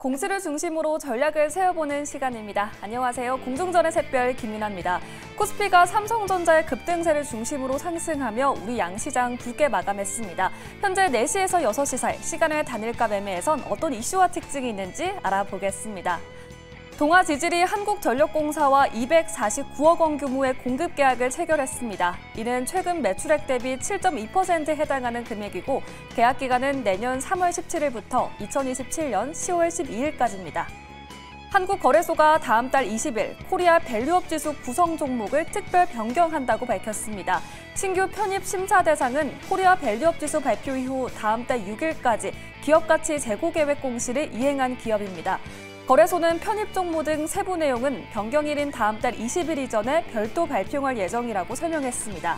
공시를 중심으로 전략을 세워보는 시간입니다. 안녕하세요. 공중전의 샛별 김민아입니다. 코스피가 삼성전자의 급등세를 중심으로 상승하며 우리 양시장 붉게 마감했습니다. 현재 4시에서 6시 사이 시간을 단일가 매매에선 어떤 이슈와 특징이 있는지 알아보겠습니다. 동아지질이 한국전력공사와 249억 원 규모의 공급 계약을 체결했습니다. 이는 최근 매출액 대비 7.2%에 해당하는 금액이고 계약 기간은 내년 3월 17일부터 2027년 10월 12일까지입니다. 한국거래소가 다음 달 20일 코리아 밸류업 지수 구성 종목을 특별 변경한다고 밝혔습니다. 신규 편입 심사 대상은 코리아 밸류업 지수 발표 이후 다음 달 6일까지 기업가치 재고 계획 공시를 이행한 기업입니다. 거래소는 편입 종목등 세부 내용은 변경일인 다음 달 20일 이전에 별도 발표할 예정이라고 설명했습니다.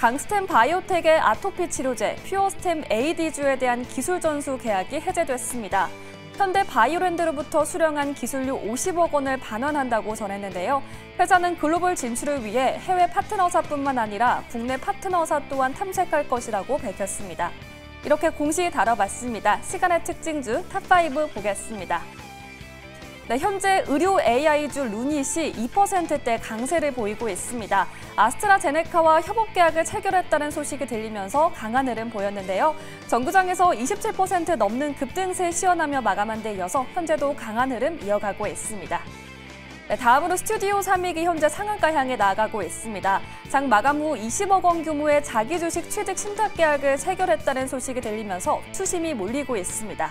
강스템 바이오텍의 아토피 치료제 퓨어스템 AD주에 대한 기술 전수 계약이 해제됐습니다. 현대 바이오랜드로부터 수령한 기술료 50억 원을 반환한다고 전했는데요. 회사는 글로벌 진출을 위해 해외 파트너사뿐만 아니라 국내 파트너사 또한 탐색할 것이라고 밝혔습니다. 이렇게 공시 다뤄봤습니다. 시간의 특징주 탑5 보겠습니다. 네, 현재 의료 AI주 루닛이 2%대 강세를 보이고 있습니다. 아스트라제네카와 협업 계약을 체결했다는 소식이 들리면서 강한 흐름 보였는데요. 전구장에서 27% 넘는 급등세 시연하며 마감한 데 이어서 현재도 강한 흐름 이어가고 있습니다. 네, 다음으로 스튜디오 3익이 현재 상한가 향해 나가고 있습니다. 장 마감 후 20억 원 규모의 자기 주식 취득 신탁 계약을 체결했다는 소식이 들리면서 투심이 몰리고 있습니다.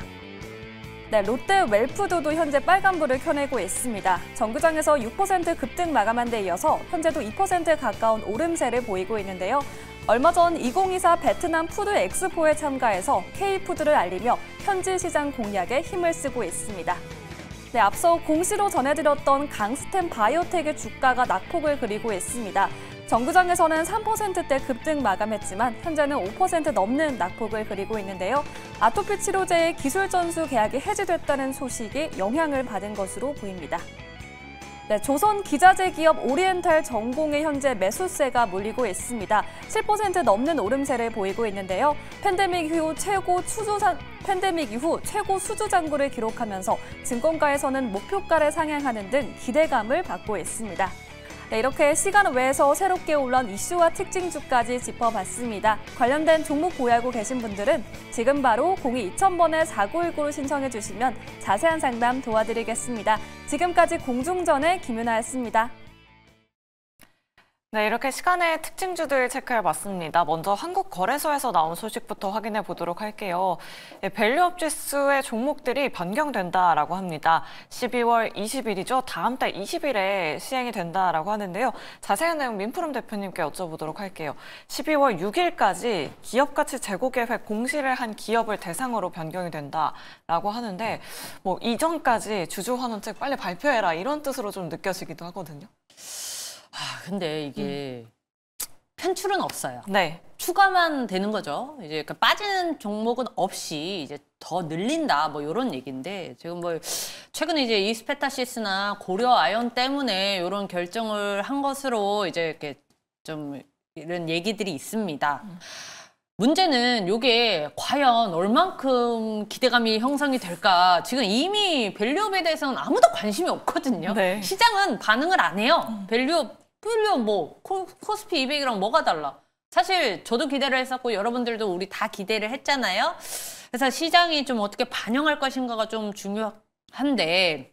네, 롯데 웰프도도 현재 빨간불을 켜내고 있습니다. 정구장에서 6% 급등 마감한 데 이어서 현재도 2% 가까운 오름세를 보이고 있는데요. 얼마 전 2024 베트남 푸드 엑스포에 참가해서 K푸드를 알리며 현지 시장 공략에 힘을 쓰고 있습니다. 네, 앞서 공시로 전해드렸던 강스템 바이오텍의 주가가 낙폭을 그리고 있습니다. 정구장에서는 3%대 급등 마감했지만 현재는 5% 넘는 낙폭을 그리고 있는데요. 아토피 치료제의 기술 전수 계약이 해지됐다는 소식이 영향을 받은 것으로 보입니다. 네, 조선 기자재 기업 오리엔탈 전공의 현재 매수세가 몰리고 있습니다. 7% 넘는 오름세를 보이고 있는데요. 팬데믹 이후 최고 추주산 팬데믹 이후 최고 수주장구를 기록하면서 증권가에서는 목표가를 상향하는 등 기대감을 받고 있습니다. 네, 이렇게 시간 외에서 새롭게 올라온 이슈와 특징 주까지 짚어봤습니다. 관련된 종목 보유하고 계신 분들은 지금 바로 022000번에 4919로 신청해 주시면 자세한 상담 도와드리겠습니다. 지금까지 공중전의 김윤아였습니다. 네, 이렇게 시간의 특징주들 체크해봤습니다. 먼저 한국거래소에서 나온 소식부터 확인해 보도록 할게요. 네, 예, 밸류업 지수의 종목들이 변경된다라고 합니다. 12월 20일이죠. 다음 달 20일에 시행이 된다라고 하는데요. 자세한 내용 민프름 대표님께 여쭤보도록 할게요. 12월 6일까지 기업가치 재고계획 공시를 한 기업을 대상으로 변경이 된다라고 하는데 뭐 이전까지 주주환원책 빨리 발표해라 이런 뜻으로 좀 느껴지기도 하거든요. 아, 근데 이게 음. 편출은 없어요. 네. 추가만 되는 거죠. 이제 그 빠지는 종목은 없이 이제 더 늘린다 뭐 이런 얘기인데 지금 뭐 최근에 이제 이스페타시스나 고려 아연 때문에 이런 결정을 한 것으로 이제 이렇게 좀 이런 얘기들이 있습니다. 음. 문제는 이게 과연 얼만큼 기대감이 형성이 될까 지금 이미 밸류업에 대해서는 아무도 관심이 없거든요. 네. 시장은 반응을 안 해요. 음. 밸류업 그러면 뭐 코, 코스피 200이랑 뭐가 달라? 사실 저도 기대를 했었고 여러분들도 우리 다 기대를 했잖아요. 그래서 시장이 좀 어떻게 반영할 것인가가 좀 중요한데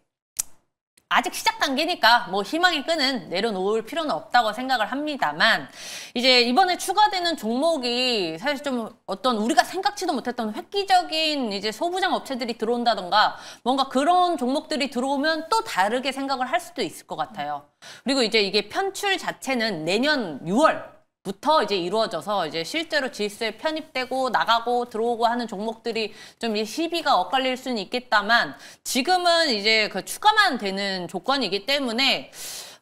아직 시작 단계니까 뭐 희망의 끈은 내려놓을 필요는 없다고 생각을 합니다만 이제 이번에 추가되는 종목이 사실 좀 어떤 우리가 생각지도 못했던 획기적인 이제 소부장 업체들이 들어온다던가 뭔가 그런 종목들이 들어오면 또 다르게 생각을 할 수도 있을 것 같아요. 그리고 이제 이게 편출 자체는 내년 6월 부터 이제 이루어져서 이제 실제로 GS에 편입되고 나가고 들어오고 하는 종목들이 좀 시비가 엇갈릴 수는 있겠다만 지금은 이제 그 추가만 되는 조건이기 때문에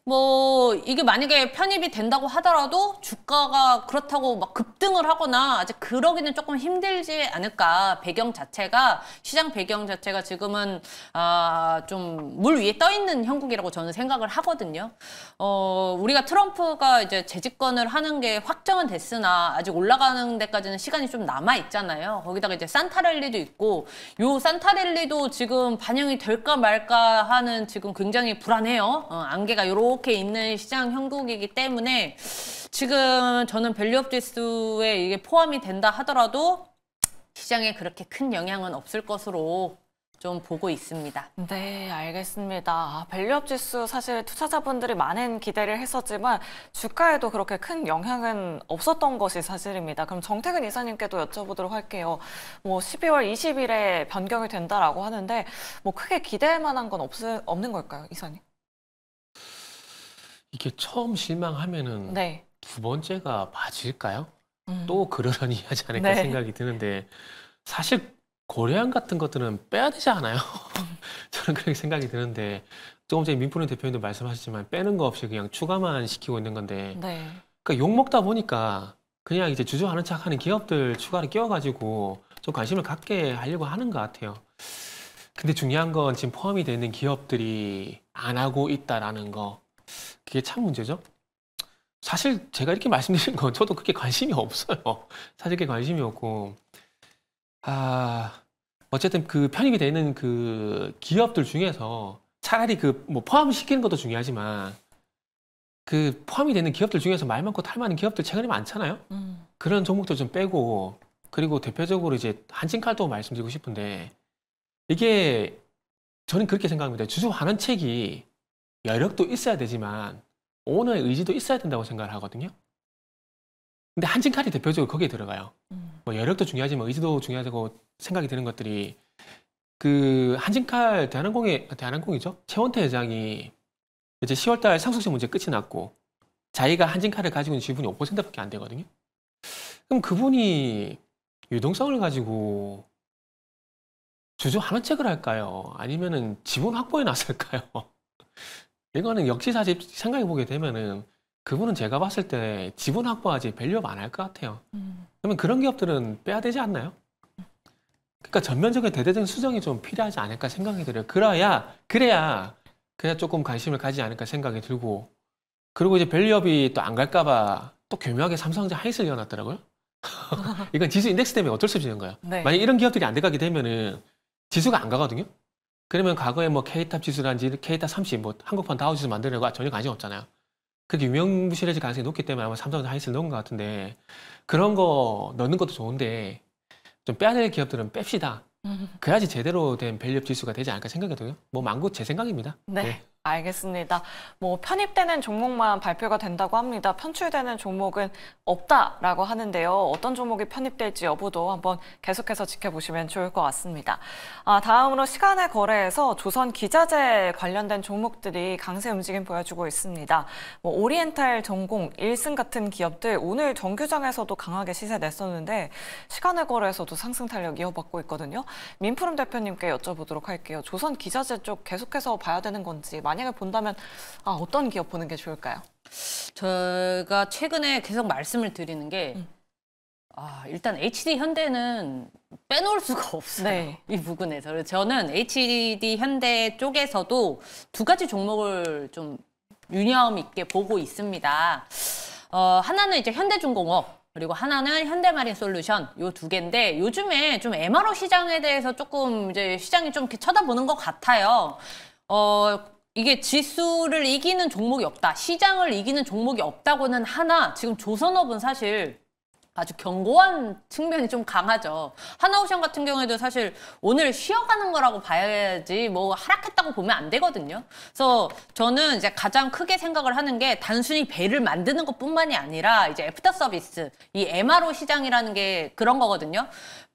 뭐 이게 만약에 편입이 된다고 하더라도 주가가 그렇다고 막 급등을 하거나 아직 그러기는 조금 힘들지 않을까 배경 자체가 시장 배경 자체가 지금은 아 좀 물 위에 떠 있는 형국이라고 저는 생각을 하거든요. 어 우리가 트럼프가 이제 재집권을 하는 게 확정은 됐으나 아직 올라가는 데까지는 시간이 좀 남아 있잖아요. 거기다가 이제 산타랠리도 있고 요 산타랠리도 지금 반영이 될까 말까 하는 지금 굉장히 불안해요. 어, 안개가 요렇게 이렇게 있는 시장 형국이기 때문에 지금 저는 밸류업 지수에 이게 포함이 된다 하더라도 시장에 그렇게 큰 영향은 없을 것으로 좀 보고 있습니다. 네, 알겠습니다. 아, 밸류업 지수 사실 투자자분들이 많은 기대를 했었지만 주가에도 그렇게 큰 영향은 없었던 것이 사실입니다. 그럼 정태근 이사님께도 여쭤보도록 할게요. 뭐 12월 20일에 변경이 된다라고 하는데 뭐 크게 기대할 만한 건 없, 없는 걸까요, 이사님? 이게 처음 실망하면은 네. 두 번째가 맞을까요? 음. 또 그러려니 하지 않을까 네. 생각이 드는데 사실 고려안 같은 것들은 빼야 되지 않아요? 저는 그렇게 생각이 드는데 조금 전에 민포른 대표님도 말씀하셨지만 빼는 거 없이 그냥 추가만 시키고 있는 건데 네. 그러니까 욕 먹다 보니까 그냥 이제 주저하는 척하는 기업들 추가로 끼워가지고 좀 관심을 갖게 하려고 하는 것 같아요. 근데 중요한 건 지금 포함이 되는 기업들이 안 하고 있다라는 거. 그게 참 문제죠. 사실 제가 이렇게 말씀드린 건 저도 그렇게 관심이 없어요. 사실 그게 관심이 없고 아 어쨌든 그 편입이 되는 그 기업들 중에서 차라리 그 뭐 포함시키는 것도 중요하지만 그 포함이 되는 기업들 중에서 말 많고 탈 많은 기업들 최근에 많잖아요. 음. 그런 종목들 좀 빼고 그리고 대표적으로 이제 한진칼도 말씀드리고 싶은데 이게 저는 그렇게 생각합니다. 주주 환원책이 여력도 있어야 되지만 오너의 의지도 있어야 된다고 생각을 하거든요. 근데 한진칼이 대표적으로 거기에 들어가요. 음. 뭐 여력도 중요하지만 의지도 중요하다고 생각이 드는 것들이 그 한진칼 대한항공의 대한항공이죠. 최원태 회장이 이제 10월달 상속세 문제 끝이 났고 자기가 한진칼을 가지고 있는 지분이 5%밖에 안 되거든요. 그럼 그분이 유동성을 가지고 주주 환원책을 할까요? 아니면은 지분 확보에 나설까요? 이거는 역시 사실 생각해 보게 되면은 그분은 제가 봤을 때 지분 확보하지 밸류업 안 할 것 같아요. 음. 그러면 그런 기업들은 빼야 되지 않나요? 그러니까 전면적인 대대적인 수정이 좀 필요하지 않을까 생각이 들어요. 그래야 그래야 그냥 조금 관심을 가지지 않을까 생각이 들고 그리고 이제 밸류업이 또 안 갈까봐 또 교묘하게 삼성전자 하이스를 이어놨더라고요. 이건 지수 인덱스 때문에 어쩔 수 없이 된 거예요. 네. 만약 이런 기업들이 안 돼가게 되면은 지수가 안 가거든요. 그러면 과거에 뭐 K탑 지수라든지 K탑 30, 뭐 한국판 다우 지수 만드는거 아, 전혀 관심 없잖아요. 그게 유명무실해질 가능성이 높기 때문에 아마 삼성전자 하이스를 넣은 것 같은데 그런 거 넣는 것도 좋은데 좀 빼야 될 기업들은 뺍시다. 음. 그래야지 제대로 된 밸류 지수가 되지 않을까 생각이 들어요. 뭐 망고 제 생각입니다. 네. 네. 알겠습니다. 뭐 편입되는 종목만 발표가 된다고 합니다. 편출되는 종목은 없다라고 하는데요. 어떤 종목이 편입될지 여부도 한번 계속해서 지켜보시면 좋을 것 같습니다. 아, 다음으로 시간의 거래에서 조선 기자재 관련된 종목들이 강세 움직임 보여주고 있습니다. 뭐 오리엔탈 전공, 일승 같은 기업들 오늘 정규장에서도 강하게 시세 냈었는데 시간의 거래에서도 상승 탄력 이어받고 있거든요. 민프름 대표님께 여쭤보도록 할게요. 조선 기자재 쪽 계속해서 봐야 되는 건지 많이 만약에 본다면 아, 어떤 기업 보는 게 좋을까요? 제가 최근에 계속 말씀을 드리는 게 음. 아, 일단 HD 현대는 빼놓을 수가 없어요. 네. 이 부분에서. 저는 HD 현대 쪽에서도 두 가지 종목을 좀 유념 있게 보고 있습니다. 어, 하나는 이제 현대중공업 그리고 하나는 현대마린 솔루션 요두 개인데 요즘에 좀 MRO 시장에 대해서 조금 이제 시장이 좀 이렇게 쳐다보는 것 같아요. 어, 이게 지수를 이기는 종목이 없다. 시장을 이기는 종목이 없다고는 하나 지금 조선업은 사실 아주 견고한 측면이 좀 강하죠. 하나오션 같은 경우에도 사실 오늘 쉬어가는 거라고 봐야지 뭐 하락했다고 보면 안 되거든요. 그래서 저는 이제 가장 크게 생각을 하는 게 단순히 배를 만드는 것뿐만이 아니라 이제 애프터 서비스, 이 MRO 시장이라는 게 그런 거거든요.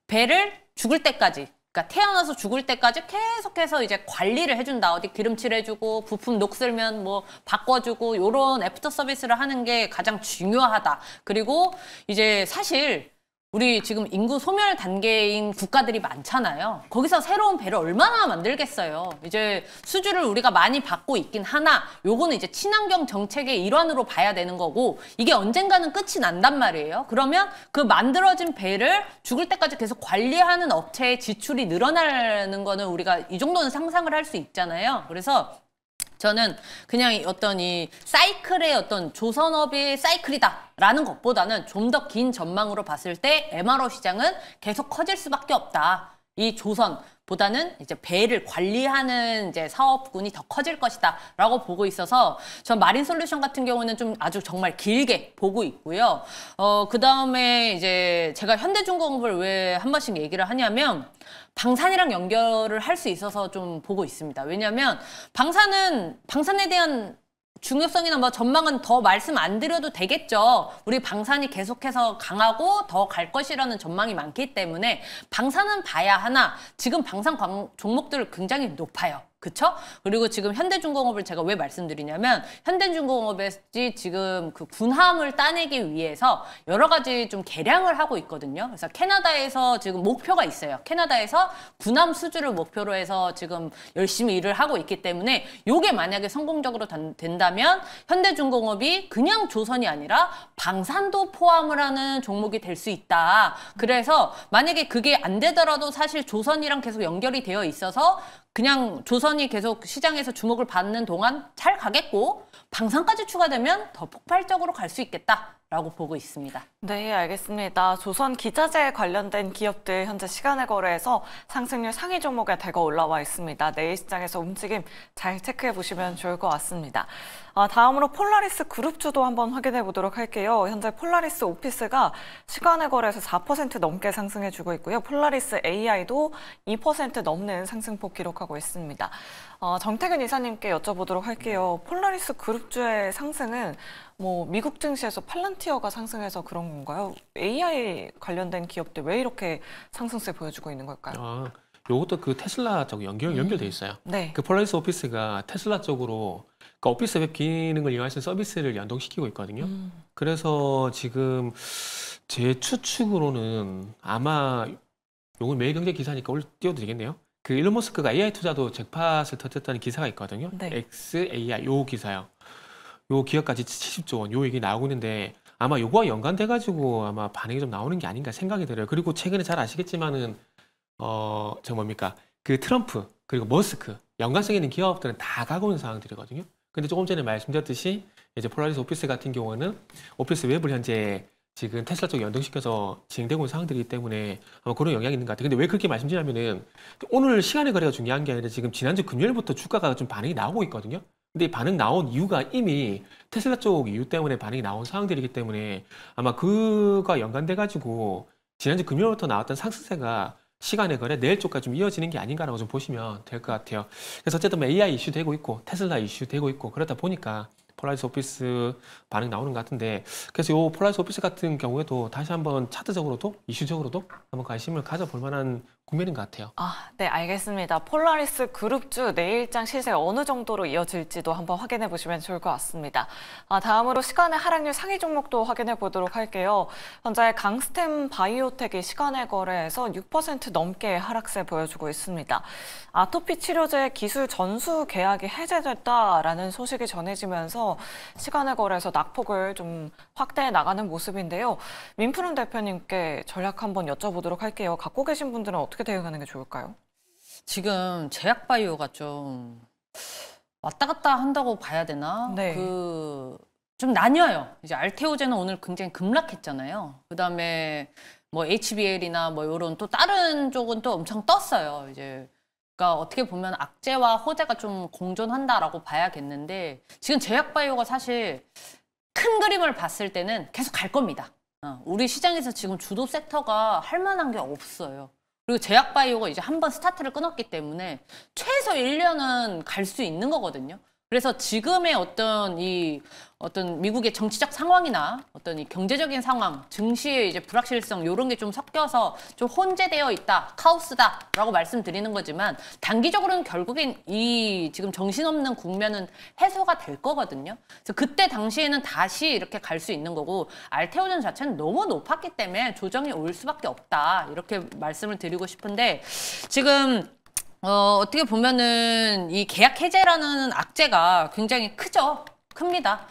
배를 죽을 때까지 그러니까 태어나서 죽을 때까지 계속해서 이제 관리를 해준다. 어디 기름칠 해주고 부품 녹슬면 뭐 바꿔주고 요런 애프터 서비스를 하는 게 가장 중요하다. 그리고 이제 사실 우리 지금 인구 소멸 단계인 국가들이 많잖아요. 거기서 새로운 배를 얼마나 만들겠어요. 이제 수주를 우리가 많이 받고 있긴 하나 요거는 이제 친환경 정책의 일환으로 봐야 되는 거고 이게 언젠가는 끝이 난단 말이에요. 그러면 그 만들어진 배를 죽을 때까지 계속 관리하는 업체의 지출이 늘어나는 거는 우리가 이 정도는 상상을 할 수 있잖아요. 그래서 저는 그냥 어떤 이 사이클의 어떤 조선업이 사이클이다라는 것보다는 좀 더 긴 전망으로 봤을 때 MRO 시장은 계속 커질 수밖에 없다. 이 조선보다는 이제 배를 관리하는 이제 사업군이 더 커질 것이다라고 보고 있어서 전 마린 솔루션 같은 경우는 좀 아주 정말 길게 보고 있고요. 어, 그 다음에 이제 제가 현대중공업을 왜 한 번씩 얘기를 하냐면 방산이랑 연결을 할 수 있어서 좀 보고 있습니다. 왜냐하면 방산은 방산에 대한 중요성이나 뭐 전망은 더 말씀 안 드려도 되겠죠. 우리 방산이 계속해서 강하고 더 갈 것이라는 전망이 많기 때문에 방산은 봐야 하나 지금 방산 종목들 굉장히 높아요. 그쵸? 그리고 지금 현대중공업을 제가 왜 말씀드리냐면 현대중공업이 지금 그 군함을 따내기 위해서 여러 가지 좀 개량을 하고 있거든요. 그래서 캐나다에서 지금 목표가 있어요. 캐나다에서 군함 수주를 목표로 해서 지금 열심히 일을 하고 있기 때문에 요게 만약에 성공적으로 된다면 현대중공업이 그냥 조선이 아니라 방산도 포함을 하는 종목이 될 수 있다. 그래서 만약에 그게 안 되더라도 사실 조선이랑 계속 연결이 되어 있어서 그냥 조선이 계속 시장에서 주목을 받는 동안 잘 가겠고 방산까지 추가되면 더 폭발적으로 갈 수 있겠다. 라고 보고 있습니다. 네, 알겠습니다. 조선 기자재 관련된 기업들 현재 시간의 거래에서 상승률 상위 종목에 대거 올라와 있습니다. 내일 시장에서 움직임 잘 체크해 보시면 좋을 것 같습니다. 아, 다음으로 폴라리스 그룹주도 한번 확인해 보도록 할게요. 현재 폴라리스 오피스가 시간의 거래에서 4% 넘게 상승해 주고 있고요. 폴라리스 AI도 2% 넘는 상승폭 기록하고 있습니다. 어, 정태근 이사님께 여쭤보도록 할게요. 폴라리스 그룹주의 상승은 뭐 미국 증시에서 팔란티어가 상승해서 그런 건가요? AI 관련된 기업들 왜 이렇게 상승세 보여주고 있는 걸까요? 아, 요것도 그 테슬라 쪽 연결 음. 연결돼 있어요. 네. 그 폴라리스 오피스가 테슬라 쪽으로 그 오피스 웹 기능을 이용하신 서비스를 연동시키고 있거든요. 음. 그래서 지금 제 추측으로는 아마 요건 매일경제 기사니까 올띄워도되겠네요그 일론 머스크가 AI 투자도 잭팟을 터뜨렸다는 기사가 있거든요. 네. XAI 요 기사요. 요 기업까지 70조 원, 요 얘기 나오고 있는데 아마 요거와 연관돼 가지고 아마 반응이 좀 나오는 게 아닌가 생각이 들어요. 그리고 최근에 잘 아시겠지만은 어, 저 뭡니까? 그 트럼프 그리고 머스크 연관성 있는 기업들은 다 가고 있는 상황들이거든요. 근데 조금 전에 말씀드렸듯이 이제 폴라리스 오피스 같은 경우는 오피스 웹을 현재 지금 테슬라 쪽 연동시켜서 진행되고 있는 상황들이기 때문에 아마 그런 영향이 있는 것 같아요. 근데 왜 그렇게 말씀드리냐면은 오늘 시간의 거래가 중요한 게 아니라 지금 지난주 금요일부터 주가가 좀 반응이 나오고 있거든요. 근데 반응 나온 이유가 이미 테슬라 쪽 이유 때문에 반응이 나온 상황들이기 때문에 아마 그가 연관돼 가지고 지난주 금요일부터 나왔던 상승세가 시간의 거래 내일 쪽까지 좀 이어지는 게 아닌가라고 좀 보시면 될 것 같아요. 그래서 어쨌든 뭐 AI 이슈 되고 있고 테슬라 이슈 되고 있고 그러다 보니까 폴라이스 오피스 반응 나오는 것 같은데 그래서 이폴라이스 오피스 같은 경우에도 다시 한번 차트적으로도 이슈적으로도 한번 관심을 가져볼 만한 국면인 것 같아요. 아, 네, 알겠습니다. 폴라리스 그룹주 내일장 시세 어느 정도로 이어질지도 한번 확인해 보시면 좋을 것 같습니다. 아, 다음으로 시간의 하락률 상위 종목도 확인해 보도록 할게요. 현재 강스템 바이오텍이 시간의 거래에서 6% 넘게 하락세 보여주고 있습니다. 아토피 치료제 기술 전수 계약이 해제됐다라는 소식이 전해지면서 시간의 거래에서 낙폭을 좀 확대해 나가는 모습인데요. 민프른 대표님께 전략 한번 여쭤보도록 할게요. 갖고 계신 분들은 어떻게 어떻게 대응하는 게 좋을까요? 지금 제약바이오가 좀 왔다 갔다 한다고 봐야 되나? 네. 그, 좀 나뉘어요. 이제 알테오제는 오늘 굉장히 급락했잖아요. 그 다음에 뭐 HBL이나 뭐 요런 또 다른 쪽은 또 엄청 떴어요. 이제 그러니까 어떻게 보면 악재와 호재가 좀 공존한다라고 봐야겠는데 지금 제약바이오가 사실 큰 그림을 봤을 때는 계속 갈 겁니다. 어, 우리 시장에서 지금 주도 섹터가 할 만한 게 없어요. 그리고 제약바이오가 이제 한번 스타트를 끊었기 때문에 최소 1년은 갈 수 있는 거거든요. 그래서 지금의 어떤 이 어떤 미국의 정치적 상황이나 어떤 이 경제적인 상황, 증시의 이제 불확실성 이런 게 좀 섞여서 좀 혼재되어 있다, 카오스다라고 말씀드리는 거지만 단기적으로는 결국엔 이 지금 정신없는 국면은 해소가 될 거거든요. 그래서 그때 당시에는 다시 이렇게 갈 수 있는 거고 알테오전 자체는 너무 높았기 때문에 조정이 올 수밖에 없다 이렇게 말씀을 드리고 싶은데 지금. 어, 어떻게 보면은 이 계약 해제라는 악재가 굉장히 크죠. 큽니다.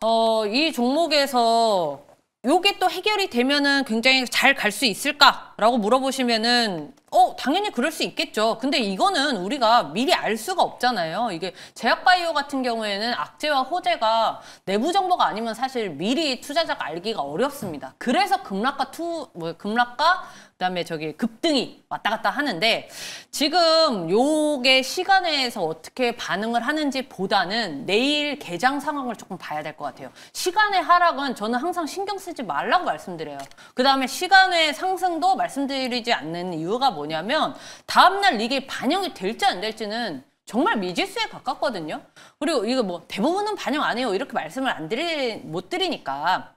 어, 이 종목에서 요게 또 해결이 되면은 굉장히 잘 갈 수 있을까라고 물어보시면은 어 당연히 그럴 수 있겠죠. 근데 이거는 우리가 미리 알 수가 없잖아요. 이게 제약바이오 같은 경우에는 악재와 호재가 내부 정보가 아니면 사실 미리 투자자가 알기가 어렵습니다. 그래서 급락과 투 뭐 급락과 그다음에 저기 급등이 왔다 갔다 하는데 지금 요게 시간에서 어떻게 반응을 하는지 보다는 내일 개장 상황을 조금 봐야 될 것 같아요. 시간의 하락은 저는 항상 신경 쓰지 말라고 말씀드려요. 그다음에 시간의 상승도 말씀드리지 않는 이유가 뭐냐면 다음날 이게 반영이 될지 안 될지는 정말 미지수에 가깝거든요. 그리고 이거 뭐 대부분은 반영 안 해요. 이렇게 말씀을 안 드리, 못 드리니까.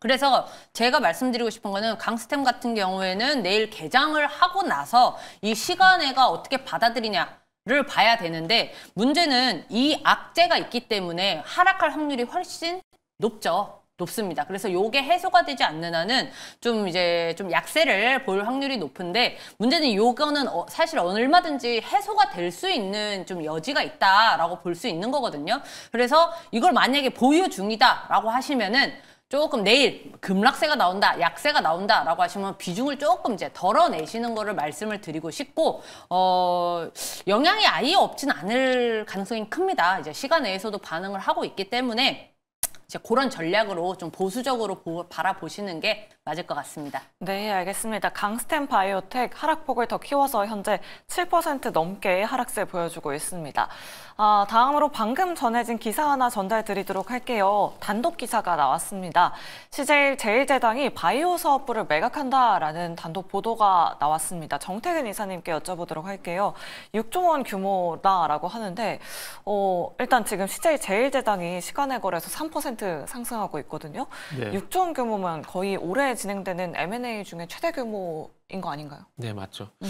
그래서 제가 말씀드리고 싶은 거는 강스템 같은 경우에는 내일 개장을 하고 나서 이시간에가 어떻게 받아들이냐 를 봐야 되는데 문제는 이 악재가 있기 때문에 하락할 확률이 훨씬 높죠. 높습니다. 그래서 요게 해소가 되지 않는 한은 좀 이제 좀 약세를 볼 확률이 높은데 문제는 요거는 어, 사실 얼마든지 해소가 될 수 있는 좀 여지가 있다라고 볼 수 있는 거거든요. 그래서 이걸 만약에 보유 중이다라고 하시면은 조금 내일 급락세가 나온다, 약세가 나온다라고 하시면 비중을 조금 이제 덜어내시는 거를 말씀을 드리고 싶고 어 영향이 아예 없진 않을 가능성이 큽니다. 이제 시간 내에서도 반응을 하고 있기 때문에 이제 그런 전략으로 좀 보수적으로 보, 바라보시는 게 맞을 것 같습니다. 네, 알겠습니다. 강스템 바이오텍 하락폭을 더 키워서 현재 7% 넘게 하락세 보여주고 있습니다. 아, 다음으로 방금 전해진 기사 하나 전달드리도록 할게요. 단독 기사가 나왔습니다. CJ 제일제당이 바이오 사업부를 매각한다라는 단독 보도가 나왔습니다. 정태근 이사님께 여쭤보도록 할게요. 6조 원 규모다라고 하는데 어, 일단 지금 CJ 제일제당이 시간의 거래서3% 상승하고 있거든요. 네. 6조 원 규모면 거의 올해 진행되는 M&A 중에 최대 규모인 거 아닌가요? 네, 맞죠. 음.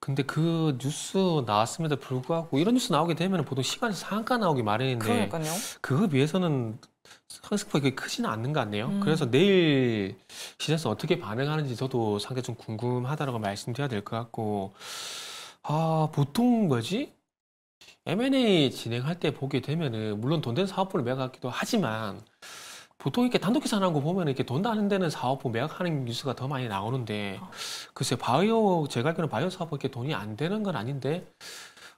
근데 그 뉴스 나왔음에도 불구하고 이런 뉴스 나오게 되면 보통 시간이 상한가 나오기 마련인데 그러니까요. 그거에 비해서는 상승폭이 크지는 않는 것 같네요. 음. 그래서 내일 시장에서 어떻게 반응하는지 저도 상당히 좀 궁금하다라고 말씀드려야 될 것 같고 아 보통 뭐지? M&A 진행할 때 보게 되면은 물론 돈 되는 사업부를 매각하기도 하지만 보통 이렇게 단독 기사하는 거 보면 이렇게 돈다는 데는 사업부 매각하는 뉴스가 더 많이 나오는데 어. 글쎄 바이오 제가 알기로는 바이오 사업은 이렇게 돈이 안 되는 건 아닌데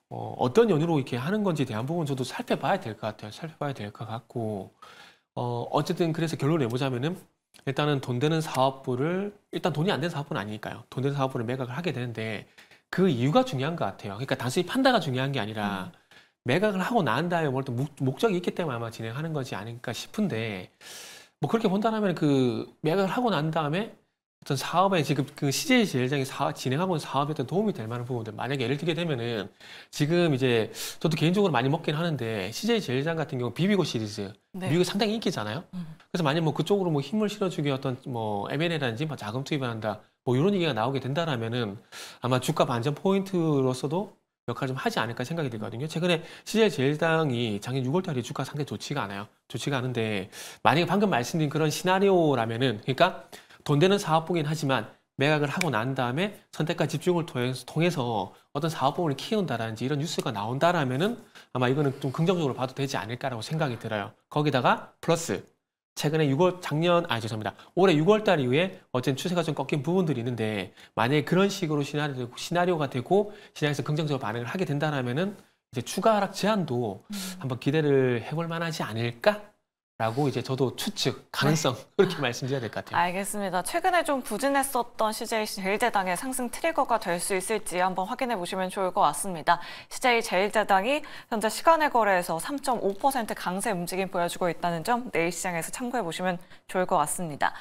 어, 어떤 연유로 이렇게 하는 건지 대한 부분 저도 살펴봐야 될 것 같아요. 살펴봐야 될 것 같고 어, 어쨌든 그래서 결론을 내보자면은 일단은 돈 되는 사업부를 일단 돈이 안 되는 사업부는 아니니까요. 돈 되는 사업부를 매각을 하게 되는데 그 이유가 중요한 것 같아요. 그러니까 단순히 판다가 중요한 게 아니라 음. 매각을 하고 난 다음에 뭘또 목적이 있기 때문에 아마 진행하는 거지 않을까 싶은데 뭐 그렇게 본다면 그 매각을 하고 난 다음에 어떤 사업에 지금 그 CJ 제일장이 사 진행하고 있는 사업에 또 도움이 될 만한 부분들 만약에 예를 들게 되면은 지금 이제 저도 개인적으로 많이 먹긴 하는데 CJ 제일장 같은 경우 비비고 시리즈 네. 미국에 상당히 인기잖아요. 음. 그래서 만약 뭐 그쪽으로 뭐 힘을 실어주기 어떤 뭐 M&A라든지 뭐 자금 투입을 한다 뭐 이런 얘기가 나오게 된다라면은 아마 주가 반전 포인트로서도 역할을 좀 하지 않을까 생각이 들거든요. 최근에 CJ 제일당이 작년 6월달에 주가 상태 좋지가 않아요. 좋지가 않은데 만약에 방금 말씀드린 그런 시나리오라면은 그러니까 돈 되는 사업부긴 하지만 매각을 하고 난 다음에 선택과 집중을 통해서 어떤 사업부분을 키운다든지 이런 뉴스가 나온다라면은 아마 이거는 좀 긍정적으로 봐도 되지 않을까라고 생각이 들어요. 거기다가 플러스 최근에 6월 작년 아 죄송합니다. 올해 6월 달 이후에 어쨌든 추세가 좀 꺾인 부분들이 있는데 만약에 그런 식으로 시나리오, 시나리오가 되고 시장에서 긍정적으로 반응을 하게 된다라면은 이제 추가 하락 제한도 음. 한번 기대를 해볼 만하지 않을까 라고 이제 저도 추측, 네. 가능성 그렇게 말씀드려야 될 것 같아요. 알겠습니다. 최근에 좀 부진했었던 CJ 제일제당의 상승 트리거가 될 수 있을지 한번 확인해 보시면 좋을 것 같습니다. CJ 제일제당이 현재 시간의 거래에서 3.5% 강세 움직임 보여주고 있다는 점 내일 시장에서 참고해 보시면 좋을 것 같습니다.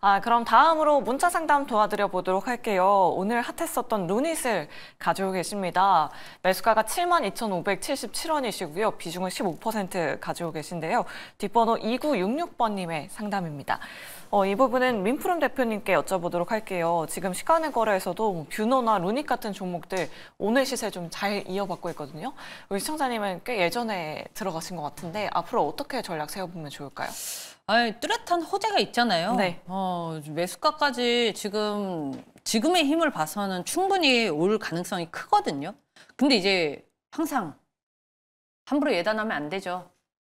아, 그럼 다음으로 문자 상담 도와드려 보도록 할게요. 오늘 핫했었던 루닛을 가지고 계십니다. 매수가가 72,577원이시고요. 비중은 15% 가지고 계신데요. 뒷번호 2966번님의 상담입니다. 어, 이 부분은 민프름 대표님께 여쭤보도록 할게요. 지금 시간의 거래에서도 뷰노나 루닛 같은 종목들 오늘 시세 좀 잘 이어받고 있거든요. 우리 시청자님은 꽤 예전에 들어가신 것 같은데 앞으로 어떻게 전략 세워보면 좋을까요? 아니, 뚜렷한 호재가 있잖아요. 네. 어, 매수가까지 지금 지금의 힘을 봐서는 충분히 올 가능성이 크거든요. 근데 이제 항상 함부로 예단하면 안 되죠.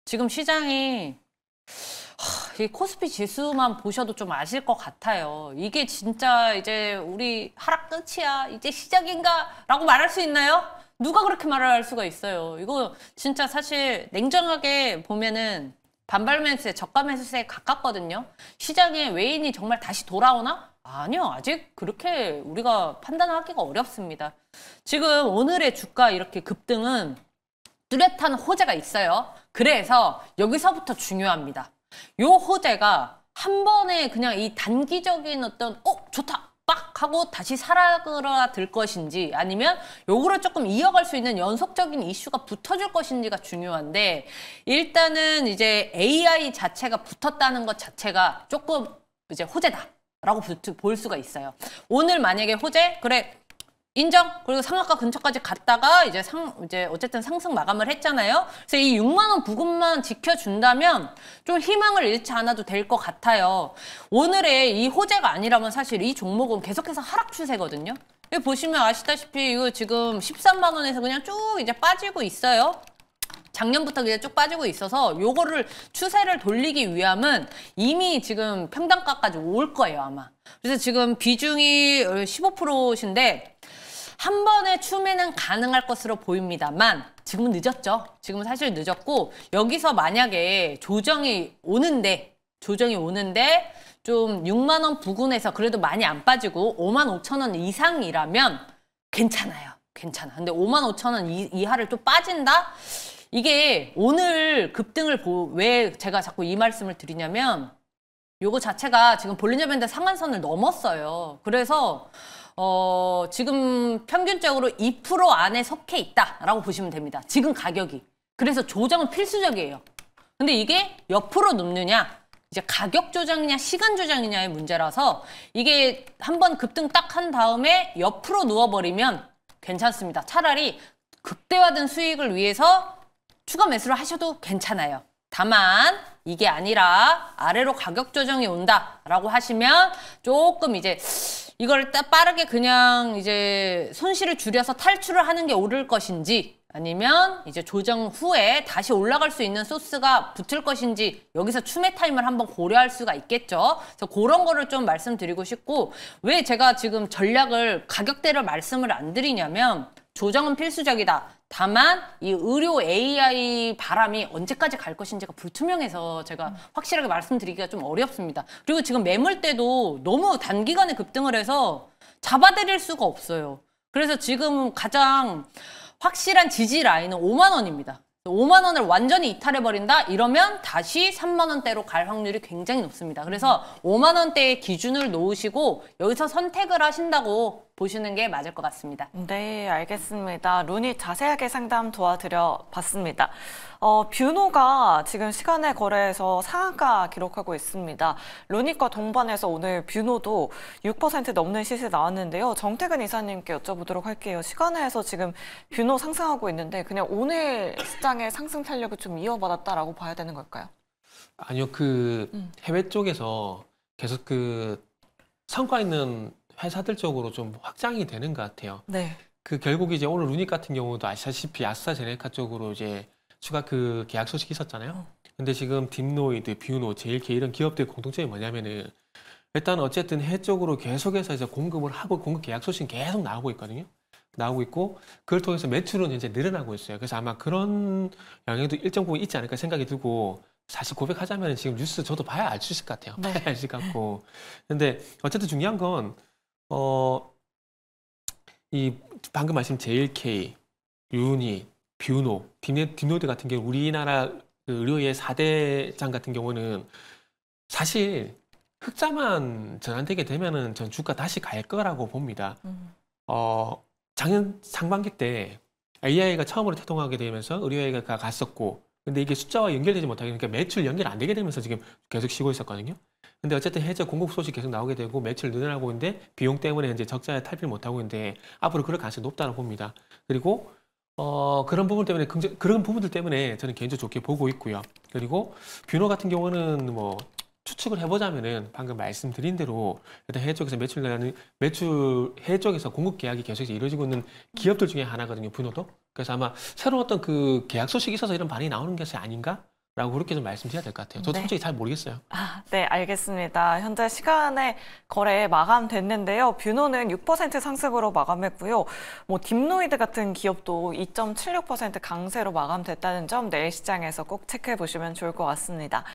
지금 시장이 이 코스피 지수만 보셔도 좀 아실 것 같아요. 이게 진짜 이제 우리 하락 끝이야. 이제 시작인가? 라고 말할 수 있나요? 누가 그렇게 말을 할 수가 있어요. 이거 진짜 사실 냉정하게 보면은 반발 매수세, 저가 매수세에 가깝거든요. 시장에 외인이 정말 다시 돌아오나? 아니요. 아직 그렇게 우리가 판단하기가 어렵습니다. 지금 오늘의 주가 이렇게 급등은 뚜렷한 호재가 있어요. 그래서 여기서부터 중요합니다. 요 호재가 한 번에 그냥 이 단기적인 어떤 어 좋다 빡 하고 다시 살아가 라들 것인지 아니면 요거를 조금 이어갈 수 있는 연속적인 이슈가 붙어줄 것인지가 중요한데 일단은 이제 AI 자체가 붙었다는 것 자체가 조금 이제 호재다. 라고 볼 수가 있어요. 오늘 만약에 호재, 그래, 인정. 그리고 상하가 근처까지 갔다가 이제 상 이제 어쨌든 상승 마감을 했잖아요. 그래서 이 6만 원 부근만 지켜준다면 좀 희망을 잃지 않아도 될 것 같아요. 오늘의 이 호재가 아니라면 사실 이 종목은 계속해서 하락 추세거든요. 여기 보시면 아시다시피 이거 지금 13만 원에서 그냥 쭉 이제 빠지고 있어요. 작년부터 그냥 쭉 빠지고 있어서 요거를 추세를 돌리기 위함은 이미 지금 평당가까지 올 거예요 아마 그래서 지금 비중이 1 어, 5인데 한 번의 춤에는 가능할 것으로 보입니다만 지금은 늦었죠. 지금은 사실 늦었고 여기서 만약에 조정이 오는데 조정이 오는데 좀 6만 원 부근에서 그래도 많이 안 빠지고 5만 5천 원 이상이라면 괜찮아요. 괜찮아. 근데 5만 5천 원 이하를 또 빠진다? 이게 오늘 급등을 보, 왜 제가 자꾸 이 말씀을 드리냐면 요거 자체가 지금 볼리저밴드 상한선을 넘었어요. 그래서 어, 지금 평균적으로 2% 안에 속해 있다라고 보시면 됩니다. 지금 가격이. 그래서 조정은 필수적이에요. 근데 이게 옆으로 눕느냐 이제 가격 조정이냐 시간 조정이냐의 문제라서 이게 한번 급등 딱 한 다음에 옆으로 누워버리면 괜찮습니다. 차라리 극대화된 수익을 위해서 추가 매수를 하셔도 괜찮아요. 다만 이게 아니라 아래로 가격 조정이 온다라고 하시면 조금 이제 이걸 빠르게 그냥 이제 손실을 줄여서 탈출을 하는 게 옳을 것인지 아니면 이제 조정 후에 다시 올라갈 수 있는 소스가 붙을 것인지 여기서 추매 타임을 한번 고려할 수가 있겠죠. 그래서 그런 거를 좀 말씀드리고 싶고 왜 제가 지금 전략을 가격대를 말씀을 안 드리냐면 조정은 필수적이다. 다만 이 의료 AI 바람이 언제까지 갈 것인지가 불투명해서 제가 음. 확실하게 말씀드리기가 좀 어렵습니다. 그리고 지금 매물대도 너무 단기간에 급등을 해서 잡아들일 수가 없어요. 그래서 지금 가장 확실한 지지 라인은 5만 원입니다. 오만 원을 완전히 이탈해 버린다 이러면 다시 삼만 원대로 갈 확률이 굉장히 높습니다. 그래서 오만 원대의 기준을 놓으시고 여기서 선택을 하신다고 보시는 게 맞을 것 같습니다. 네, 알겠습니다. 룬이 자세하게 상담 도와드려 봤습니다. 어, 뷰노가 지금 시간의 거래에서 상한가 기록하고 있습니다. 루닛과 동반해서 오늘 뷰노도 6% 넘는 시세 나왔는데요. 정태근 이사님께 여쭤보도록 할게요. 시간에서 지금 뷰노 상승하고 있는데 그냥 오늘 시장의 상승 탄력을 좀 이어받았다라고 봐야 되는 걸까요? 아니요. 그 음. 해외 쪽에서 계속 그 성과 있는 회사들 쪽으로 좀 확장이 되는 것 같아요. 네. 그 결국 이제 오늘 루닛 같은 경우도 아시다시피 아스트제네카 쪽으로 이제 추가 그 계약 소식이 있었잖아요. 근데 지금 딥노이드, 뷰노, 제일케 이런 기업들 의 공통점이 뭐냐면은 일단 어쨌든 해 쪽으로 계속해서 이제 공급을 하고 공급 계약 소식은 계속 나오고 있거든요. 나오고 있고 그걸 통해서 매출은 이제 늘어나고 있어요. 그래서 아마 그런 영향도 일정 부분 있지 않을까 생각이 들고 사실 고백하자면 지금 뉴스 저도 봐야 알 수 있을 것 같아요. 네. 봐야 알수 같고. 근데 어쨌든 중요한 건 어 이 방금 말씀 제일케이, 유니, 뷰노 디노드 같은 게우리나라 그 의료의 4대장 같은 경우는 사실 흑자만 전환되게 되면은 전 주가 다시 갈 거라고 봅니다. 음. 어, 작년 상반기 때 AI가 처음으로 태동하게 되면서 의료AI가 갔었고, 근데 이게 숫자와 연결되지 못하게 그러니까 매출 연결 안 되게 되면서 지금 계속 쉬고 있었거든요. 근데 어쨌든 해저 공급 소식 계속 나오게 되고 매출 늘어나고 있는데 비용 때문에 이제 적자에 탈피를 못하고 있는데 앞으로 그럴 가능성이 높다고 봅니다. 그리고 어, 그런 부분 때문에 그런 부분들 때문에 저는 개인적으로 좋게 보고 있고요. 그리고 뷰너 같은 경우는 뭐 추측을 해보자면은 방금 말씀드린 대로 일단 해외 쪽에서 매출 나는 매출 해외 쪽에서 공급 계약이 계속해서 이루어지고 있는 기업들 중에 하나거든요. 분호도. 그래서 아마 새로운 어떤 그 계약 소식이 있어서 이런 반응이 나오는 것이 아닌가 라고 그렇게 좀 말씀드려야 될 것 같아요. 저도 네. 솔직히 잘 모르겠어요. 아, 네, 알겠습니다. 현재 시간에 거래 마감됐는데요. 뷰노는 6% 상승으로 마감했고요. 뭐 딥노이드 같은 기업도 2.76% 강세로 마감됐다는 점 내일 시장에서 꼭 체크해 보시면 좋을 것 같습니다.